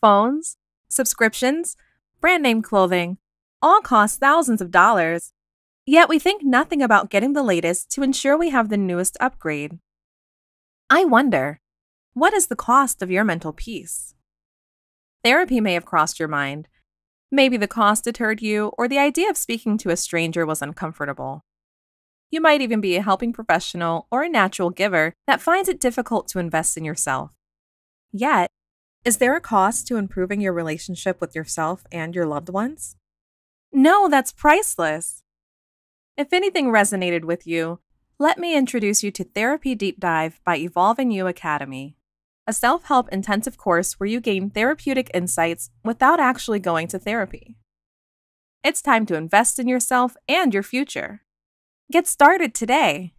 phones, subscriptions, brand name clothing, all cost thousands of dollars. Yet we think nothing about getting the latest to ensure we have the newest upgrade. I wonder, what is the cost of your mental peace? Therapy may have crossed your mind. Maybe the cost deterred you, or the idea of speaking to a stranger was uncomfortable. You might even be a helping professional or a natural giver that finds it difficult to invest in yourself. Yet, is there a cost to improving your relationship with yourself and your loved ones? No, that's priceless. If anything resonated with you, let me introduce you to Therapy Deep Dive by Evolving You Academy, a self help intensive course where you gain therapeutic insights without actually going to therapy. It's time to invest in yourself and your future. Get started today.